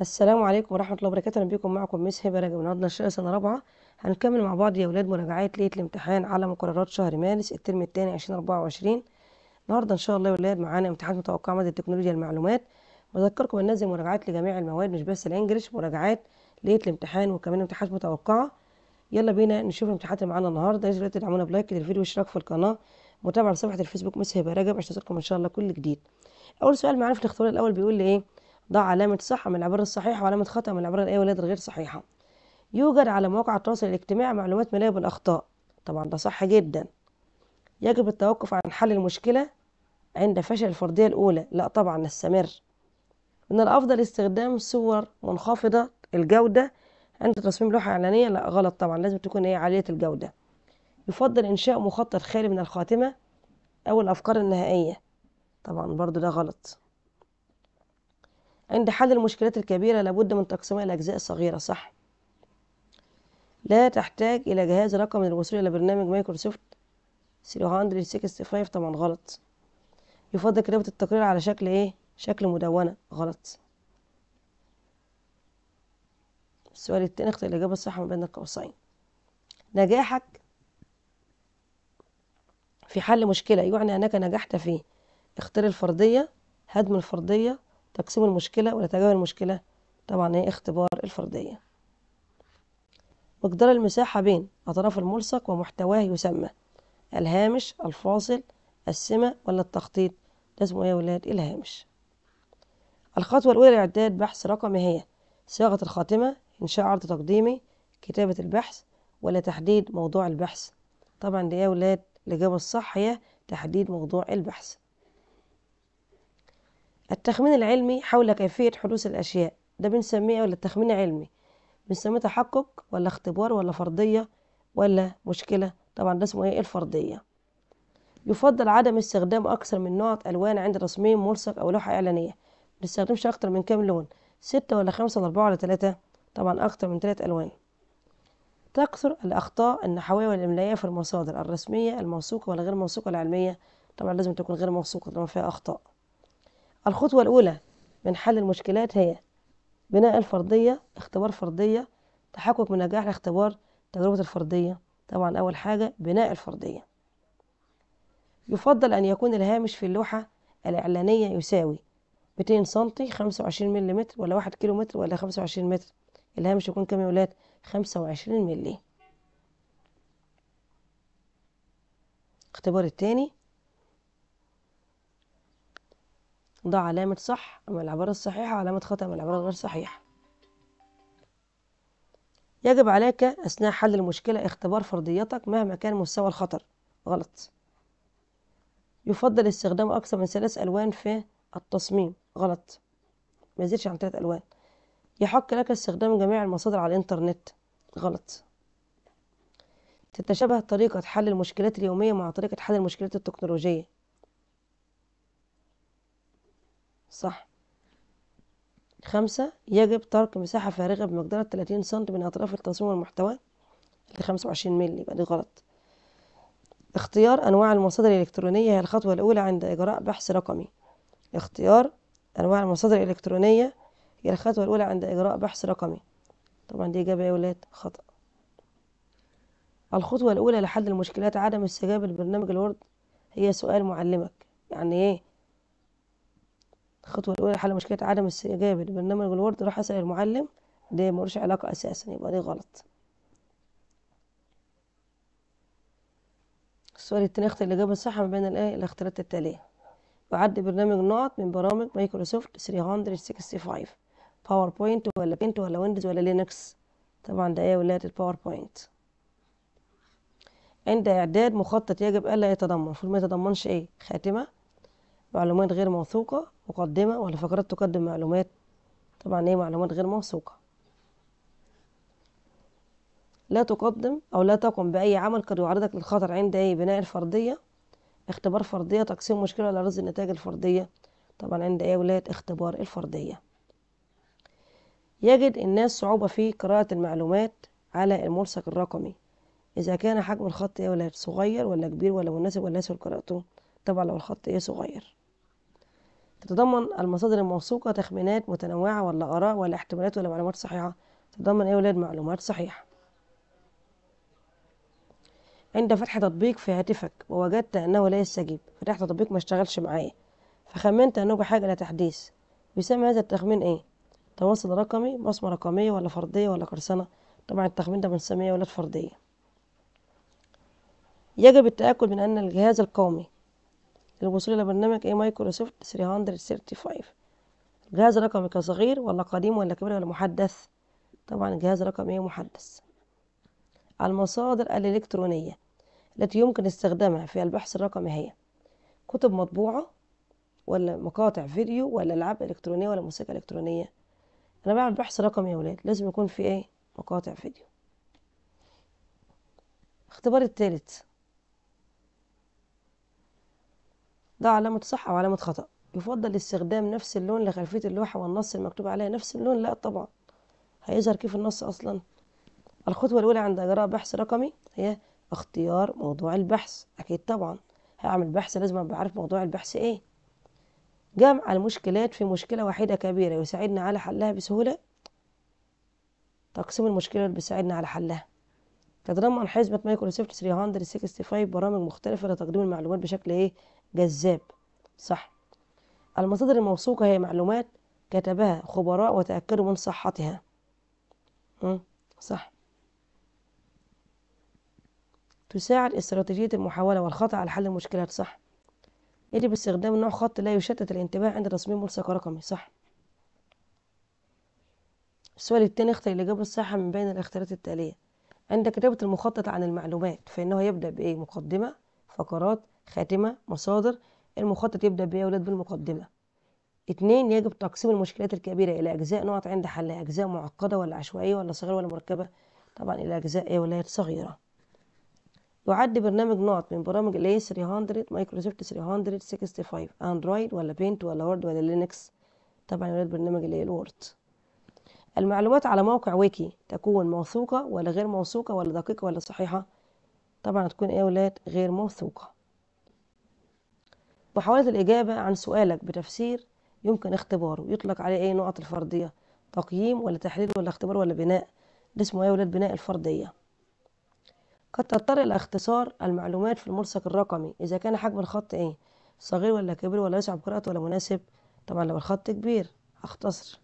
السلام عليكم ورحمة الله وبركاته أهلا بيكم معكم ميس هبة رجب النهارده الشقة سنة رابعة هنكمل مع بعض يا ولاد مراجعات ليلة الامتحان على مقررات شهر مارس الترم التاني عشرين أربعة وعشرين النهارده إن شاء الله يا ولاد معانا امتحان متوقع مادة تكنولوجيا المعلومات بذكركم إن مراجعات لجميع المواد مش بس الإنجليش مراجعات ليلة الامتحان وكمان امتحانات متوقعة يلا بينا نشوف الامتحانات اللي معانا النهارده يا ريت تدعمونا بلايك للفيديو واشتراك في القناة متابعة لصفحة الفيسبوك ميس هبة رجب عشان توصلكم إن شاء الله كل جديد أول سؤال معانا في الاختبار الأول بيقول لي إيه ضع علامة صح من العبارة الصحيحة وعلامة خطأ من العبارة الآية واليد الغير صحيحة يوجد على مواقع التواصل الاجتماعي معلومات مليئة بالأخطاء طبعا ده صح جدا يجب التوقف عن حل المشكلة عند فشل الفردية الأولى لا طبعا نستمر من الأفضل استخدام صور منخفضة الجودة عند تصميم لوحة إعلانية لا غلط طبعا لازم تكون هي عالية الجودة يفضل إنشاء مخطط خالي من الخاتمة أو الأفكار النهائية طبعا برضو ده غلط عند حل المشكلات الكبيرة لابد من تقسيمها إلى أجزاء صغيرة صح لا تحتاج إلى جهاز رقم للوصول إلى برنامج مايكروسوفت 365 طبعا غلط يفضل كتابة التقرير على شكل إيه؟ شكل مدونة غلط السؤال التاني اختر الإجابة الصح ما بين القوسين نجاحك في حل مشكلة يعني أنك نجحت في اختار الفرضية هدم الفرضية تقسيم المشكلة ونتجاهل المشكلة طبعا هي اختبار الفردية مقدار المساحة بين أطراف الملصق ومحتواه يسمى الهامش الفاصل السمة ولا التخطيط ده اسمه ايه يا ولاد الهامش الخطوة الأولى لإعداد بحث رقمي هي صياغة الخاتمة إنشاء عرض تقديمي كتابة البحث ولا تحديد موضوع البحث طبعا دي يا ولاد الإجابة الصح هي تحديد موضوع البحث التخمين العلمي حول كيفية حدوث الأشياء ده بنسميه ولا التخمين العلمي بنسميه تحقق ولا اختبار ولا فرضية ولا مشكلة طبعا ده اسمه ايه الفرضية يفضل عدم استخدام أكثر من نوع ألوان عند تصميم ملصق أو لوحة إعلانية بنستخدمش أكتر من كام لون ستة ولا خمسة ولا أربعة ولا تلاتة طبعا أكتر من تلات ألوان تكثر الأخطاء النحوية والإملائية في المصادر الرسمية الموثوقة والغير موثوقة العلمية طبعا لازم تكون غير موثوقة طبعا فيها أخطاء الخطوة الأولى من حل المشكلات هي بناء الفرضية اختبار فرضية تحقق من نجاح الاختبار تجربة الفرضية طبعا أول حاجة بناء الفرضية يفضل أن يكون الهامش في اللوحة الإعلانية يساوي 200 سنتي 25 ملم ولا 1 كيلو متر ولا 25 متر الهامش يكون كم يا ولاد 25 ملي اختبار التاني ده علامة صح أما العبارة الصحيحة علامة خطأ أما العبارة غير صحيحة يجب عليك أثناء حل المشكلة اختبار فرضياتك مهما كان مستوى الخطر غلط يفضل استخدام أكثر من ثلاث ألوان في التصميم غلط ما يزيدش عن ثلاث ألوان يحق لك استخدام جميع المصادر على الإنترنت غلط تتشابه طريقة حل المشكلات اليومية مع طريقة حل المشكلات التكنولوجية صح خمسة يجب ترك مساحة فارغة بمقدار 30 سم من أطراف التصميم والمحتوى ل 25 مللي يبقى دي غلط اختيار أنواع المصادر الإلكترونية هي الخطوة الأولى عند إجراء بحث رقمي اختيار أنواع المصادر الإلكترونية هي الخطوة الأولى عند إجراء بحث رقمي طبعا دي إجابة يا ولاد خطأ الخطوة الأولى لحل المشكلات عدم استجابة لبرنامج الوورد هي سؤال معلمك يعني إيه الخطوة الأولى حل مشكلة عدم استجابة لبرنامج الوورد راح أسأل المعلم ده ملوش علاقة أساسا يبقى ده غلط السؤال التاني اختر الإجابة الصح ما بين الاختيارات التالية بعد برنامج نقط من برامج مايكروسوفت 365 باوربوينت ولا بنت ولا ويندوز ولا لينكس طبعا ده ايه ولاية الباوربوينت عند إعداد مخطط يجب ألا يتضمن المفروض ما يتضمنش ايه خاتمة معلومات غير موثوقة مقدمة ولا فقرات تقدم معلومات طبعا هي معلومات غير موثوقة لا تقدم أو لا تقوم بأي عمل قد يعرضك للخطر عند أي بناء الفردية اختبار فردية تقسيم مشكلة على رز النتائج الفردية طبعا عند أي ولاية اختبار الفردية يجد الناس صعوبة في قراءة المعلومات على الملصق الرقمي إذا كان حجم الخط إيه ولا صغير ولا كبير ولا مناسب ولا يسهل قراءته طبعا لو الخط إيه صغير تتضمن المصادر الموثوقة تخمينات متنوعة ولا آراء ولا احتمالات ولا معلومات صحيحة تتضمن إيه ولاد معلومات صحيحة عند فتح تطبيق في هاتفك ووجدت أنه لا يستجيب فتحت تطبيق ما اشتغلش معايا فخمنت أنه بحاجة إلى تحديث هذا التخمين إيه تواصل رقمي بصمة رقمية ولا فردية ولا قرصنة طبعا التخمين ده بنسميه ولاد فردية يجب التأكد من أن الجهاز القومي للوصول إلى برنامج اي مايكروسوفت 335 الجهاز رقمي كصغير ولا قديم ولا كبير ولا محدث طبعا الجهاز رقم ايه محدث المصادر الإلكترونية التي يمكن استخدامها في البحث الرقمي هي كتب مطبوعة ولا مقاطع فيديو ولا ألعاب إلكترونية ولا موسيقى إلكترونية أنا بعمل بحث رقمي يا ولاد لازم يكون في إيه مقاطع فيديو اختبار التالت ده علامة صح أو علامة خطأ يفضل استخدام نفس اللون لخلفية اللوحة والنص المكتوب عليها نفس اللون لا طبعا هيظهر كيف النص أصلا الخطوة الأولى عند إجراء بحث رقمي هي اختيار موضوع البحث أكيد طبعا هعمل بحث لازم أبقى عارف موضوع البحث إيه جمع المشكلات في مشكلة واحدة كبيرة يساعدنا على حلها بسهولة تقسيم المشكلة اللي بيساعدنا على حلها تتضمن حزمة مايكروسوفت 365 برامج مختلفة لتقديم المعلومات بشكل إيه جذاب صح المصادر الموثوقة هي معلومات كتبها خبراء وتأكدوا من صحتها صح تساعد استراتيجية المحاولة والخطأ على حل المشكلات صح يجب استخدام نوع خط لا يشتت الانتباه عند تصميم ملصق رقمي صح السؤال الثاني اختر الإجابة الصح من بين الاختيارات التالية عند كتابة المخطط عن المعلومات فإنه يبدأ بإيه مقدمة فقرات خاتمة مصادر المخطط يبدأ ولاد بالمقدمة اتنين يجب تقسيم المشكلات الكبيرة إلى أجزاء نقط عند حلها أجزاء معقدة ولا عشوائية ولا صغيرة ولا مركبة طبعا إلى أجزاء إيه ولايات صغيرة يعد برنامج نقط من برامج ال 300 مايكروسوفت 365 اندرويد ولا بينت ولا وورد ولا لينكس طبعا ولاد برنامج الـ الوورد المعلومات على موقع ويكي تكون موثوقة ولا غير موثوقة ولا دقيقة ولا صحيحة طبعا تكون ايه ولاد غير موثوقة محاولة الإجابة عن سؤالك بتفسير يمكن اختباره يطلق عليه أي نقط الفردية تقييم ولا تحليل ولا اختبار ولا بناء ده اسمه أيه ولاد بناء الفردية قد تضطر إلى اختصار المعلومات في الملصق الرقمي إذا كان حجم الخط إيه صغير ولا كبير ولا يصعب قراءته ولا مناسب طبعا لو الخط كبير أختصر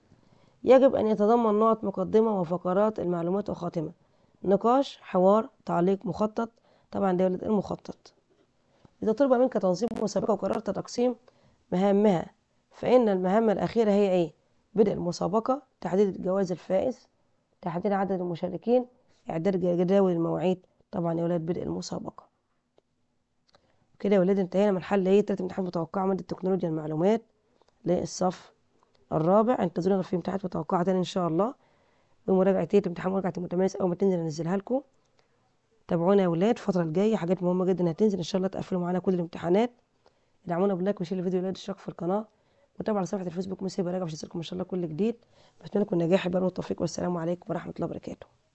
يجب أن يتضمن نقط مقدمة وفقرات المعلومات وخاتمة نقاش حوار تعليق مخطط طبعا ده المخطط إذا طلب منك تنظيم مسابقة وقررت تقسيم مهامها فإن المهام الأخيرة هي إيه؟ بدء المسابقة تحديد الجوائز الفائز تحديد عدد المشاركين إعداد جداول المواعيد طبعا يا ولاد بدء المسابقة كده يا ولاد انتهينا من حل ايه تلات امتحانات متوقعة مادة تكنولوجيا المعلومات للصف الرابع انتظرونا في امتحانات متوقعة تاني ان شاء الله بمراجعة ايه امتحان مراجعة المتميز اول ما تنزل انزلها لكم تابعونا يا ولاد الفترة الجاية حاجات مهمة جدا هتنزل إن شاء الله تقفلوا معانا كل الامتحانات ادعمونا بلايك وشير الفيديو ولاد اشتركوا في القناة وتابعوا على صفحة الفيسبوك مسيبة راجع عشان يصلكم إن شاء الله كل جديد بتمنى لكم النجاح والبر والتوفيق والسلام عليكم ورحمة الله وبركاته